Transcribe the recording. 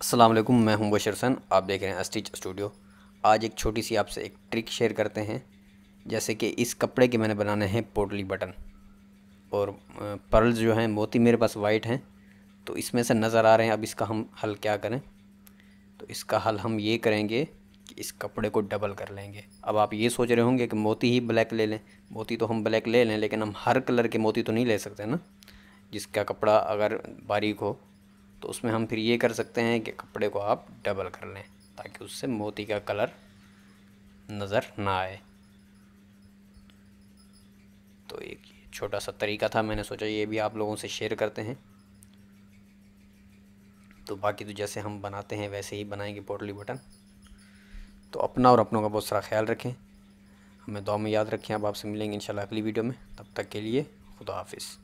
असलम मैं हूं बशर हसन आप देख रहे हैं स्टिच स्टूडियो आज एक छोटी सी आपसे एक ट्रिक शेयर करते हैं जैसे कि इस कपड़े के मैंने बनाने हैं पोटली बटन और पर्ल्स जो हैं मोती मेरे पास वाइट हैं तो इसमें से नज़र आ रहे हैं अब इसका हम हल क्या करें तो इसका हल हम ये करेंगे कि इस कपड़े को डबल कर लेंगे अब आप ये सोच रहे होंगे कि मोती ही ब्लैक ले लें मोती तो हम ब्लैक ले लें लेकिन हम हर कलर के मोती तो नहीं ले सकते ना जिसका कपड़ा अगर बारीक हो तो उसमें हम फिर ये कर सकते हैं कि कपड़े को आप डबल कर लें ताकि उससे मोती का कलर नज़र ना आए तो एक छोटा सा तरीका था मैंने सोचा ये भी आप लोगों से शेयर करते हैं तो बाकी तो जैसे हम बनाते हैं वैसे ही बनाएंगे पोटली बटन तो अपना और अपनों का बहुत सारा ख्याल रखें हमें दो में याद रखें अब आपसे मिलेंगे इंशाल्लाह अगली वीडियो में तब तक के लिए खुदा हाफिज़